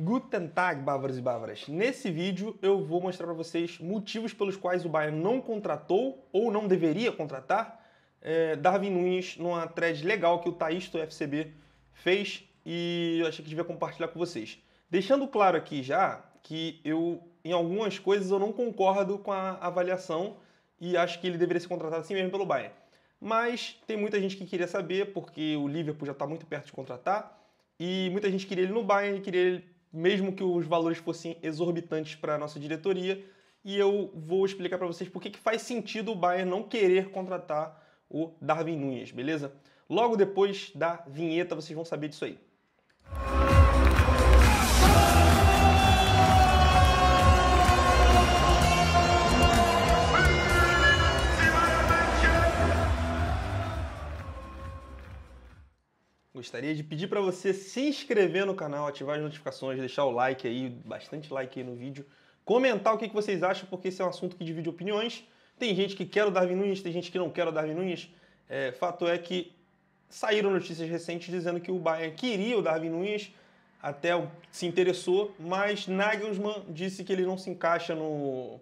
Guten Tag, bávaros e bávaras. Nesse vídeo eu vou mostrar para vocês motivos pelos quais o Bayern não contratou ou não deveria contratar é, Darwin Nunes numa thread legal que o Thaís do FCB fez e eu achei que devia compartilhar com vocês. Deixando claro aqui já que eu, em algumas coisas, eu não concordo com a avaliação e acho que ele deveria ser contratado assim mesmo pelo Bayern. Mas tem muita gente que queria saber, porque o Liverpool já está muito perto de contratar, e muita gente queria ele no Bayern, queria ele mesmo que os valores fossem exorbitantes para a nossa diretoria. E eu vou explicar para vocês por que faz sentido o Bayern não querer contratar o Darwin Nunes, beleza? Logo depois da vinheta vocês vão saber disso aí. Gostaria de pedir para você se inscrever no canal, ativar as notificações, deixar o like aí, bastante like aí no vídeo, comentar o que vocês acham, porque esse é um assunto que divide opiniões. Tem gente que quer o Darwin Nunes, tem gente que não quer o Darwin Nunes. É, fato é que saíram notícias recentes dizendo que o Bayern queria o Darwin Nunes, até se interessou, mas Nagelsmann disse que ele não se encaixa no,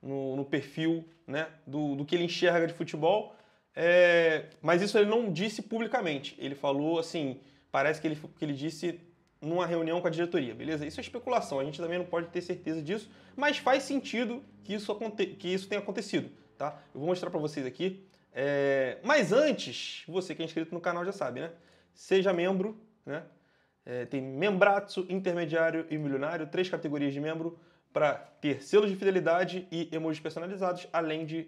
no, no perfil né, do, do que ele enxerga de futebol é, mas isso ele não disse publicamente. Ele falou assim, parece que ele, que ele disse numa reunião com a diretoria, beleza? Isso é especulação, a gente também não pode ter certeza disso, mas faz sentido que isso, aconte, que isso tenha acontecido, tá? Eu vou mostrar para vocês aqui. É, mas antes, você que é inscrito no canal já sabe, né? Seja membro, né? É, tem membratso, intermediário e milionário, três categorias de membro para ter selos de fidelidade e emojis personalizados, além de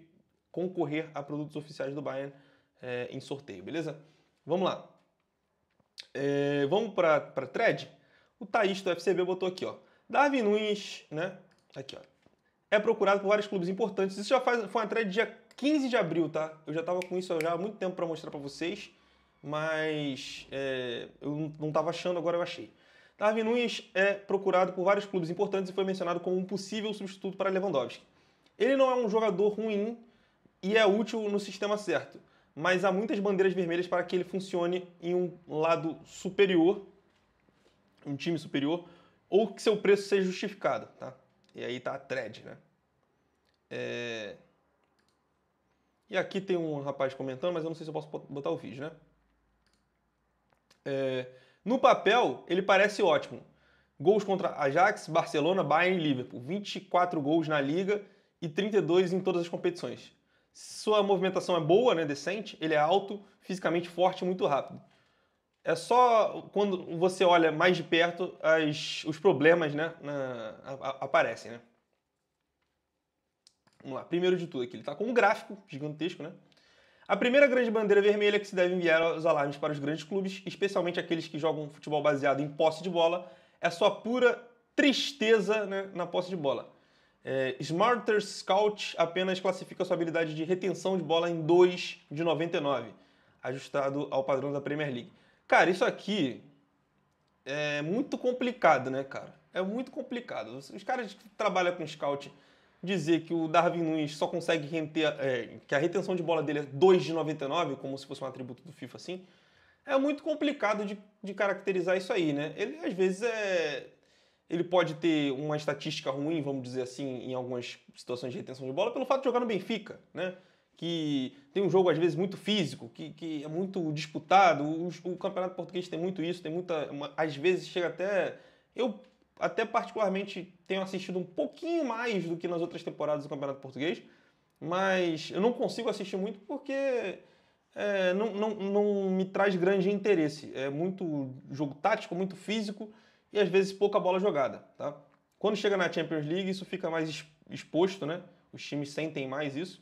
concorrer a produtos oficiais do Bayern é, em sorteio, beleza? Vamos lá. É, vamos para thread? O Thaís do FCB botou aqui, ó. Darwin Nunes, né? Aqui, ó. É procurado por vários clubes importantes. Isso já faz, foi uma thread dia 15 de abril, tá? Eu já tava com isso já há muito tempo para mostrar para vocês, mas é, eu não tava achando, agora eu achei. Darwin Nunes é procurado por vários clubes importantes e foi mencionado como um possível substituto para Lewandowski. Ele não é um jogador ruim, e é útil no sistema certo. Mas há muitas bandeiras vermelhas para que ele funcione em um lado superior, um time superior, ou que seu preço seja justificado, tá? E aí tá a thread, né? É... E aqui tem um rapaz comentando, mas eu não sei se eu posso botar o vídeo, né? É... No papel, ele parece ótimo. Gols contra Ajax, Barcelona, Bayern e Liverpool. 24 gols na Liga e 32 em todas as competições sua movimentação é boa, né, decente, ele é alto, fisicamente forte, muito rápido. É só quando você olha mais de perto, as, os problemas né, na, a, a, aparecem. Né? Vamos lá, primeiro de tudo aqui, ele está com um gráfico gigantesco, né? A primeira grande bandeira vermelha que se deve enviar aos alarmes para os grandes clubes, especialmente aqueles que jogam futebol baseado em posse de bola, é sua pura tristeza né, na posse de bola. É, Smarter Scout apenas classifica sua habilidade de retenção de bola em 2 de 99, ajustado ao padrão da Premier League. Cara, isso aqui é muito complicado, né, cara? É muito complicado. Os caras que trabalham com scout dizer que o Darwin Nunes só consegue reter, é, que a retenção de bola dele é 2 de 99, como se fosse um atributo do FIFA assim, é muito complicado de, de caracterizar isso aí, né? Ele às vezes é ele pode ter uma estatística ruim, vamos dizer assim, em algumas situações de retenção de bola, pelo fato de jogar no Benfica, né? que tem um jogo às vezes muito físico, que, que é muito disputado. O, o, campeonato português tem muito isso, tem muita. Uma, às vezes chega até. Eu até particularmente tenho assistido um pouquinho mais do que nas outras temporadas do campeonato português, mas eu não consigo assistir muito porque é, não, não, não me traz grande interesse. É muito jogo tático, muito físico e às vezes pouca bola jogada, tá? Quando chega na Champions League, isso fica mais exposto, né? Os times sentem mais isso.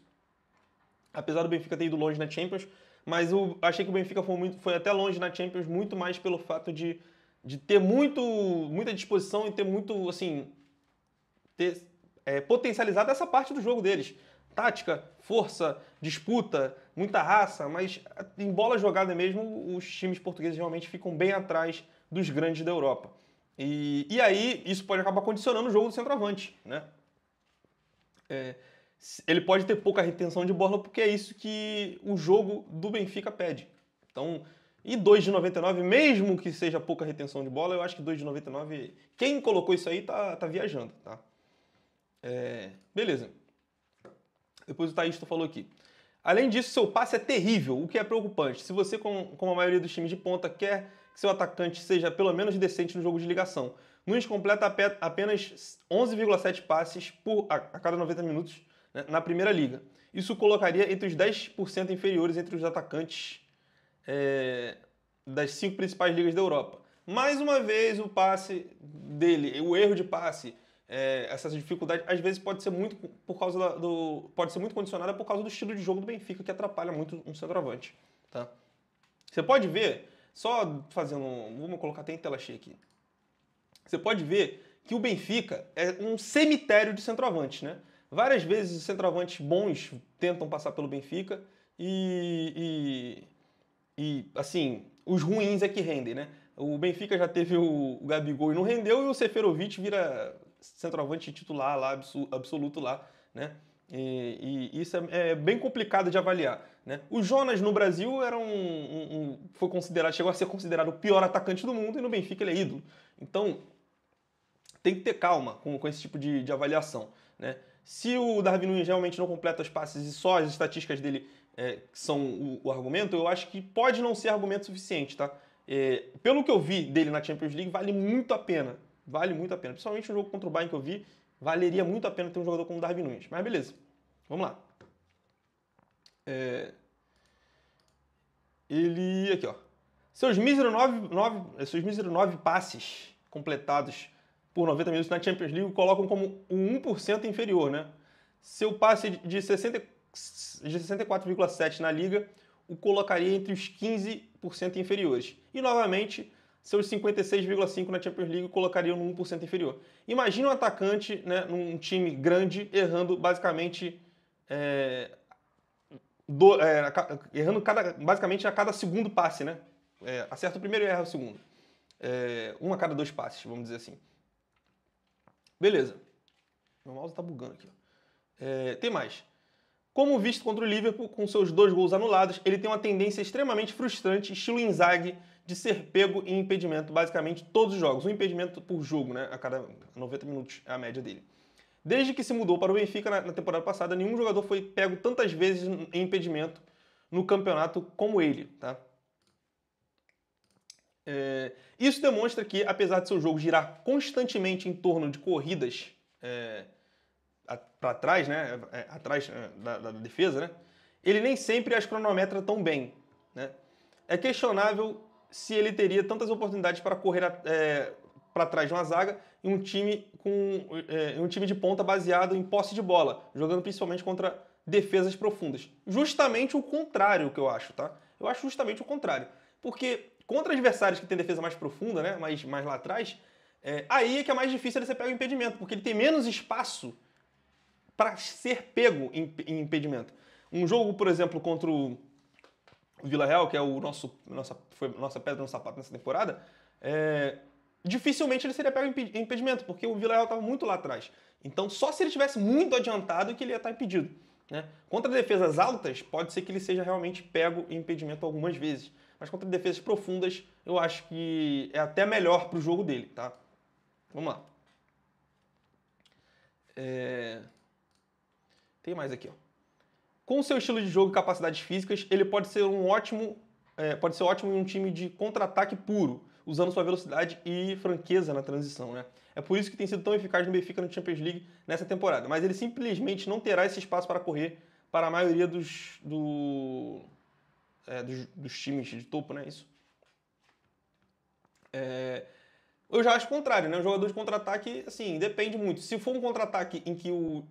Apesar do Benfica ter ido longe na Champions, mas eu achei que o Benfica foi, muito, foi até longe na Champions, muito mais pelo fato de, de ter muito, muita disposição e ter muito, assim, ter é, potencializado essa parte do jogo deles. Tática, força, disputa, muita raça, mas em bola jogada mesmo, os times portugueses realmente ficam bem atrás dos grandes da Europa. E, e aí isso pode acabar condicionando o jogo do centroavante, né? É, ele pode ter pouca retenção de bola porque é isso que o jogo do Benfica pede. Então, e 2 de 99, mesmo que seja pouca retenção de bola, eu acho que 2 de 99, quem colocou isso aí tá, tá viajando, tá? É, beleza. Depois o Taisto falou aqui. Além disso, seu passe é terrível, o que é preocupante. Se você, como a maioria dos times de ponta, quer que seu atacante seja pelo menos decente no jogo de ligação. Nunes completa apenas 11,7 passes por, a, cada 90 minutos né, na Primeira Liga. Isso colocaria entre os 10% inferiores entre os atacantes é, das cinco principais ligas da Europa. Mais uma vez, o passe dele, o erro de passe, é, essas dificuldades, às vezes pode ser muito por causa da, do, pode ser muito condicionada por causa do estilo de jogo do Benfica que atrapalha muito um centroavante, tá? Você pode ver só fazendo Vamos colocar até em tela cheia aqui. Você pode ver que o Benfica é um cemitério de centroavantes, né? Várias vezes os centroavantes bons tentam passar pelo Benfica e, e, e assim, os ruins é que rendem, né? O Benfica já teve o, o Gabigol e não rendeu, e o Seferovic vira centroavante titular lá, absoluto lá, né? E, e, isso é, é, bem complicado de avaliar. Né? O Jonas no Brasil era um, um, um, foi considerado, chegou a ser considerado o pior atacante do mundo e no Benfica ele é ídolo. Então tem que ter calma com, com esse tipo de, de avaliação. Né? Se o Darwin Nunes realmente não completa os passes e só as estatísticas dele é, são o, o, argumento, eu acho que pode não ser argumento suficiente. Tá? É, pelo que eu vi dele na Champions League, vale muito a pena. Vale muito a pena. Principalmente no jogo contra o Bayern que eu vi, valeria muito a pena ter um jogador como o Darwin Nunes. Mas beleza, vamos lá. É... Ele. Aqui, ó. Seus míseros nove, seus míseros nove passes completados por 90 minutos na Champions League colocam como um 1% inferior, né? Seu passe de 64,7 na Liga o colocaria entre os 15% inferiores. E novamente, seus 56,5 na Champions League colocariam no 1% inferior. Imagina um atacante né, num time grande errando basicamente. É, do, é, errando cada, basicamente a cada segundo passe, né? É, acerta o primeiro e erra o segundo. É, um a cada dois passes, vamos dizer assim. Beleza. Meu mouse tá bugando aqui. É, tem mais. Como visto contra o Liverpool, com seus dois gols anulados, ele tem uma tendência extremamente frustrante, estilo Inzaghi, de ser pego em impedimento, basicamente todos os jogos. Um impedimento por jogo, né? A cada 90 minutos é a média dele. Desde que se mudou para o Benfica na, temporada passada, nenhum jogador foi pego tantas vezes em impedimento no campeonato como ele, tá? É, isso demonstra que, apesar de seu jogo girar constantemente em torno de corridas é, para trás, né, é, atrás é, da, da, defesa, né, ele nem sempre as cronometra tão bem. Né? É questionável se ele teria tantas oportunidades para correr é, para trás de uma zaga em um time com é, um time de ponta baseado em posse de bola, jogando principalmente contra defesas profundas. Justamente o contrário que eu acho, tá? Eu acho justamente o contrário, porque contra adversários que têm defesa mais profunda, né, mais mais lá atrás, é, aí é que é mais difícil ele ser pego em impedimento, porque ele tem menos espaço para ser pego em, em impedimento. Um jogo, por exemplo, contra o Vila Real, que é o nosso, nossa, foi nossa pedra no sapato nessa temporada, é, dificilmente ele seria pego em impedimento, porque o Vila Real estava muito lá atrás. Então, só se ele tivesse muito adiantado que ele ia estar tá impedido. Né? Contra defesas altas, pode ser que ele seja realmente pego em impedimento algumas vezes. Mas contra defesas profundas, eu acho que é até melhor para o jogo dele. Tá? Vamos lá. É... Tem mais aqui, ó. Com seu estilo de jogo e capacidades físicas, ele pode ser um ótimo, é, pode ser ótimo em um time de contra-ataque puro, usando sua velocidade e franqueza na transição, né? É por isso que tem sido tão eficaz no Benfica no Champions League nessa temporada. Mas ele simplesmente não terá esse espaço para correr para a maioria dos, do, é, dos, dos, times de topo, né? Isso. É, eu já acho o contrário, né? O jogador de contra-ataque, assim, depende muito. Se for um contra-ataque em que o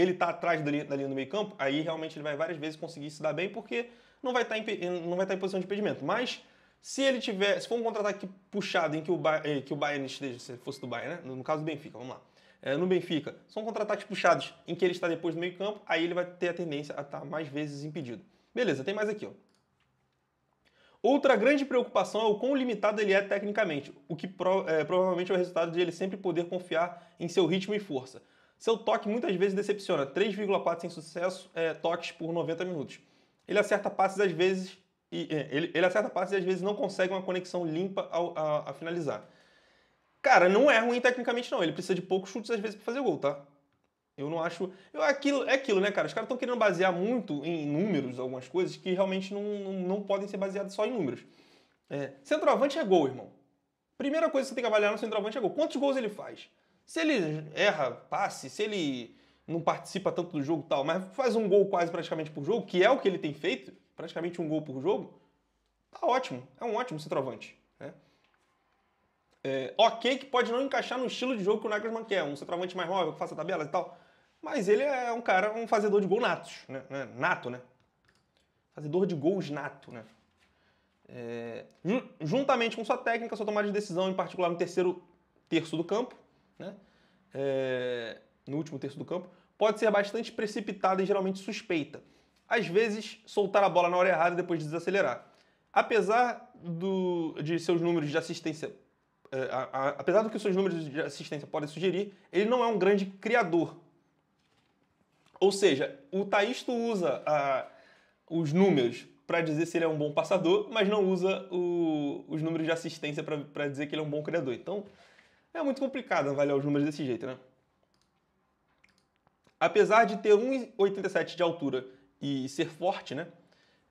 ele está atrás da linha, da linha do meio campo, aí realmente ele vai várias vezes conseguir se dar bem, porque não vai estar tá em, não vai estar tá em posição de impedimento. Mas se ele tiver, se for um contra-ataque puxado em que o, Bayern, eh, que o Bayern esteja, se fosse do Bayern, né? no caso do Benfica, vamos lá. É, no Benfica, são contra-ataques puxados em que ele está depois do meio campo, aí ele vai ter a tendência a estar tá mais vezes impedido. Beleza, tem mais aqui. Ó. Outra grande preocupação é o quão limitado ele é tecnicamente, o que pro, é, provavelmente é o resultado de ele sempre poder confiar em seu ritmo e força. Seu toque muitas vezes decepciona. 3,4 sem sucesso, é, toques por 90 minutos. Ele acerta passes às vezes e é, ele, ele, acerta passes e às vezes não consegue uma conexão limpa ao, a, a, finalizar. Cara, não é ruim tecnicamente não. Ele precisa de poucos chutes às vezes para fazer gol, tá? Eu não acho. Eu, aquilo, é aquilo, né, cara? Os caras estão querendo basear muito em números, algumas coisas que realmente não, não, não podem ser baseadas só em números. É, centroavante é gol, irmão. Primeira coisa que você tem que avaliar no centroavante é gol. Quantos gols ele faz? Se ele erra passe, se ele não participa tanto do jogo tal, mas faz um gol quase praticamente por jogo, que é o que ele tem feito, praticamente um gol por jogo, tá ótimo. É um ótimo centroavante. Né? É, ok que pode não encaixar no estilo de jogo que o Nagelsmann quer, um centroavante mais móvel, que faça tabelas e tal, mas ele é um cara, um fazedor de gol natos, né? né? Nato, né? Fazedor de gols nato, né? É, juntamente com sua técnica, sua tomada de decisão, em particular no terceiro terço do campo, né? É, no último terço do campo, pode ser bastante precipitada e geralmente suspeita. Às vezes, soltar a bola na hora errada e depois desacelerar. Apesar do, de seus números de assistência, é, a, a, apesar do que seus números de assistência podem sugerir, ele não é um grande criador. Ou seja, o Taisto usa a, os números para dizer se ele é um bom passador, mas não usa o, os números de assistência para dizer que ele é um bom criador. Então, é muito complicado avaliar os números desse jeito, né? Apesar de ter 1,87 de altura e ser forte, né?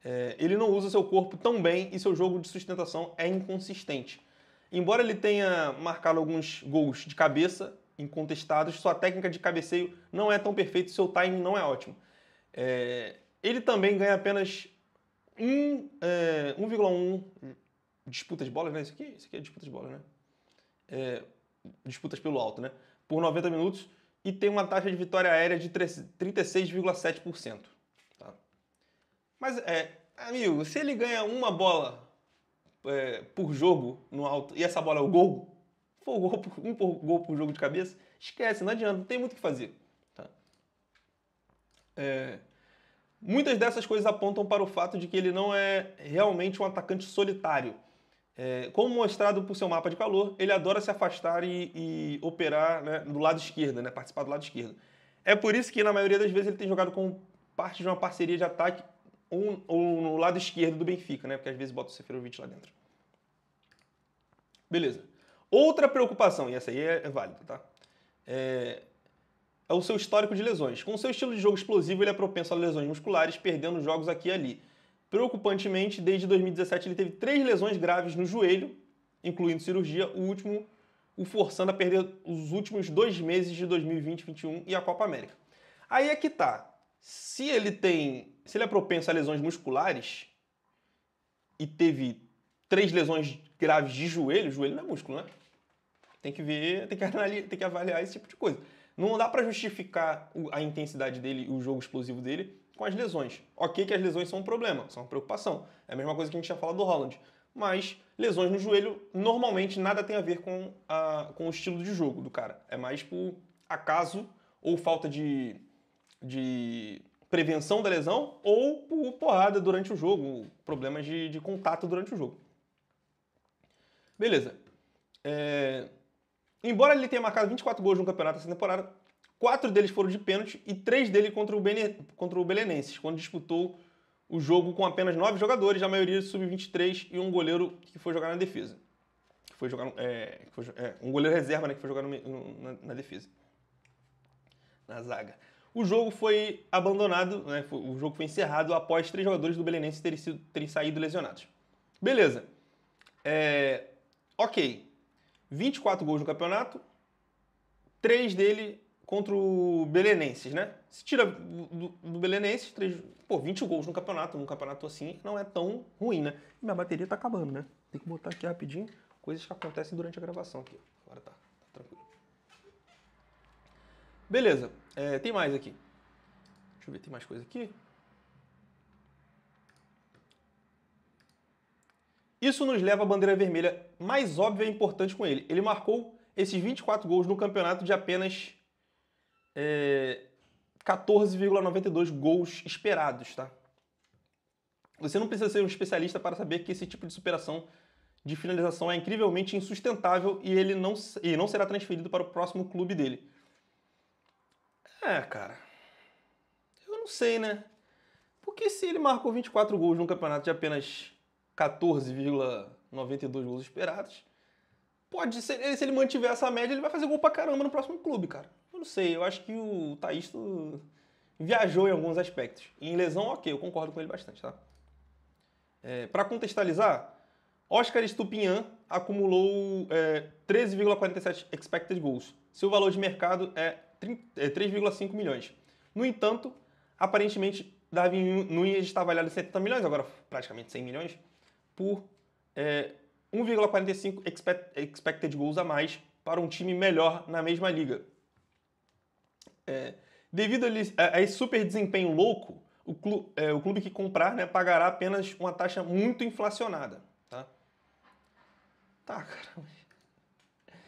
É, ele não usa seu corpo tão bem e seu jogo de sustentação é inconsistente. Embora ele tenha marcado alguns gols de cabeça incontestados, sua técnica de cabeceio não é tão perfeita e seu timing não é ótimo. É, ele também ganha apenas 1,1 é, disputa de bola, né? Isso aqui, isso aqui é disputa de bola, né? É, disputas pelo alto, né? Por 90 minutos e tem uma taxa de vitória aérea de 36,7%. Tá? Mas, é, amigo, se ele ganha uma bola é, por jogo no alto e essa bola é o gol, for gol por, um por, gol por jogo de cabeça, esquece, não adianta, não tem muito o que fazer. Tá? É, muitas dessas coisas apontam para o fato de que ele não é realmente um atacante solitário. É, como mostrado por seu mapa de calor, ele adora se afastar e, e operar né, do lado esquerdo, né, participar do lado esquerdo. É por isso que, na maioria das vezes, ele tem jogado com parte de uma parceria de ataque ou no lado esquerdo do Benfica, né, porque às vezes bota o Seferovic lá dentro. Beleza. Outra preocupação, e essa aí é, é válida, tá? É, é o seu histórico de lesões. Com seu estilo de jogo explosivo, ele é propenso a lesões musculares, perdendo jogos aqui e ali. Preocupantemente, desde 2017 ele teve três lesões graves no joelho, incluindo cirurgia, o último o forçando a perder os últimos dois meses de 2020, 2021 e a Copa América. Aí é que tá. Se ele tem, se ele é propenso a lesões musculares e teve três lesões graves de joelho, joelho não é músculo, né? Tem que ver, tem que, analisar, tem que avaliar esse tipo de coisa. Não dá para justificar a intensidade dele, o jogo explosivo dele, com as lesões. Ok que as lesões são um problema, são uma preocupação. É a mesma coisa que a gente já falou do Holland. Mas lesões no joelho normalmente nada tem a ver com, a, com o estilo de jogo do cara. É mais por acaso ou falta de, de prevenção da lesão ou por porrada durante o jogo, problemas de, de contato durante o jogo. Beleza. É... Embora ele tenha marcado 24 gols no campeonato essa temporada, Quatro deles foram de pênalti e três dele contra o, Bene... contra o Belenenses, quando disputou o jogo com apenas nove jogadores, a maioria sub-23 e um goleiro que foi jogar na defesa. Que foi jogar, é, que foi, é, um goleiro reserva né, que foi jogar no, na, na, defesa, na zaga. O jogo foi abandonado, né, foi, o jogo foi encerrado após três jogadores do Belenenses terem, sido, terem saído lesionados. Beleza. É, ok. 24 gols no campeonato, três dele contra o Belenenses, né? Se tira do, do Belenenses, pô, 20 gols no campeonato, num campeonato assim, não é tão ruim, né? E minha bateria tá acabando, né? Tem que botar aqui rapidinho coisas que acontecem durante a gravação aqui. Agora tá, tá tranquilo. Beleza, é, tem mais aqui. Deixa eu ver, tem mais coisa aqui. Isso nos leva à bandeira vermelha mais óbvia e é importante com ele. Ele marcou esses 24 gols no campeonato de apenas é, 14,92 gols esperados, tá? Você não precisa ser um especialista para saber que esse tipo de superação de finalização é incrivelmente insustentável e ele não, e não será transferido para o próximo clube dele. É, cara. Eu não sei, né? Porque se ele marcou 24 gols num campeonato de apenas 14,92 gols esperados, pode ser. Se ele mantiver essa média, ele vai fazer gol pra caramba no próximo clube, cara não sei, eu acho que o Taisto viajou em alguns aspectos. Em lesão, ok, eu concordo com ele bastante, tá? É, para contextualizar, Oscar Estupinhan acumulou é, 13,47 expected goals. Seu valor de mercado é 3,5 é milhões. No entanto, aparentemente, Darwin Nunes está avaliado em 70 milhões, agora praticamente 100 milhões, por é, 1,45 expected goals a mais para um time melhor na mesma liga. É, devido a, a, esse super desempenho louco, o, clu, é, o clube que comprar né, pagará apenas uma taxa muito inflacionada. Tá, tá cara.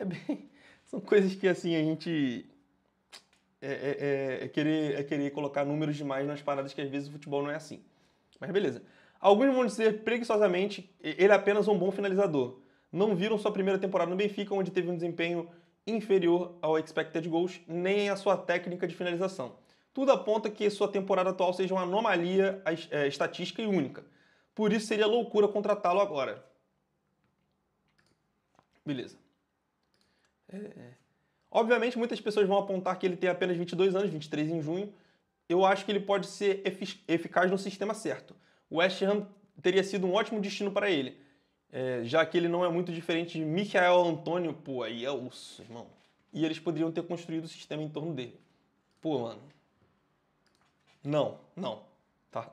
É bem. São coisas que assim a gente. É, é, é, é, querer, é querer colocar números demais nas paradas que às vezes o futebol não é assim. Mas beleza. Alguns vão dizer preguiçosamente ele é apenas um bom finalizador. Não viram sua primeira temporada no Benfica, onde teve um desempenho inferior ao expected goals nem à sua técnica de finalização. Tudo aponta que sua temporada atual seja uma anomalia é, estatística e única. Por isso seria loucura contratá-lo agora. Beleza. É. é. Obviamente, muitas pessoas vão apontar que ele tem apenas 22 anos, 23 em junho. Eu acho que ele pode ser efic eficaz no sistema certo. O West Ham teria sido um ótimo destino para ele, é, já que ele não é muito diferente de Michael Antônio, pô, aí é osso, irmão. E eles poderiam ter construído o sistema em torno dele. Pô, mano. Não, não. Tá.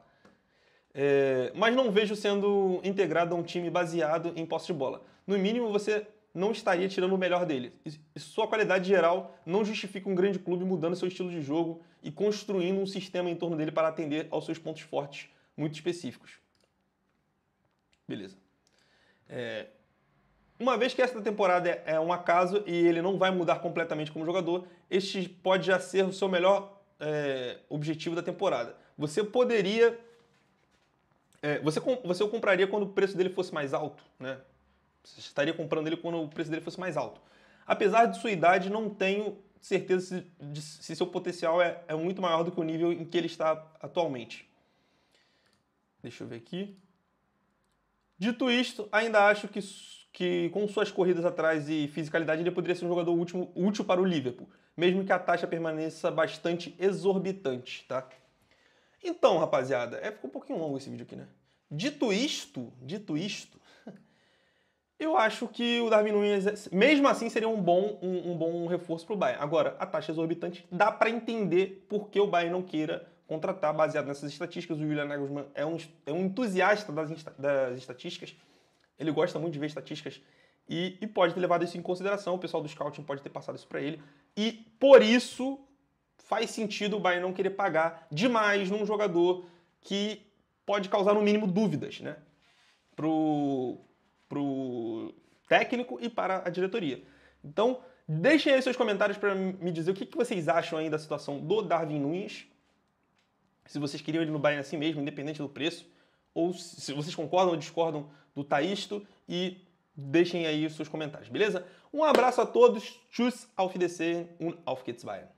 É, mas não vejo sendo integrado a um time baseado em posse de bola. No mínimo, você não estaria tirando o melhor dele. E sua qualidade geral não justifica um grande clube mudando seu estilo de jogo e construindo um sistema em torno dele para atender aos seus pontos fortes muito específicos. Beleza. É, uma vez que esta temporada é, é um acaso e ele não vai mudar completamente como jogador, este pode já ser o seu melhor é, objetivo da temporada. Você poderia. É, você, você o compraria quando o preço dele fosse mais alto, né? Você estaria comprando ele quando o preço dele fosse mais alto. Apesar de sua idade, não tenho certeza se, se seu potencial é, é muito maior do que o nível em que ele está atualmente. Deixa eu ver aqui. Dito isto, ainda acho que, que com suas corridas atrás e fisicalidade ele poderia ser um jogador último, útil para o Liverpool, mesmo que a taxa permaneça bastante exorbitante, tá? Então, rapaziada, é, ficou um pouquinho longo esse vídeo aqui, né? Dito isto, dito isto, eu acho que o Darwin Nunes, é, mesmo assim, seria um bom, um, um bom reforço para o Bayern. Agora, a taxa exorbitante dá para entender por que o Bayern não queira contratar baseado nessas estatísticas. O Julian Nagelsmann é um, é um entusiasta das, das estatísticas, ele gosta muito de ver estatísticas e, e, pode ter levado isso em consideração. O pessoal do scouting pode ter passado isso para ele. E por isso faz sentido o Bayern não querer pagar demais num jogador que pode causar no mínimo dúvidas, né? Pro, pro técnico e para a diretoria. Então, deixem aí seus comentários para me dizer o que, que vocês acham aí da situação do Darwin Nunes se vocês queriam ele no Bayern assim mesmo, independente do preço, ou se vocês concordam ou discordam do Taisto e deixem aí os seus comentários, beleza? Um abraço a todos, tschüss, auf Wiedersehen und auf geht's Bayern.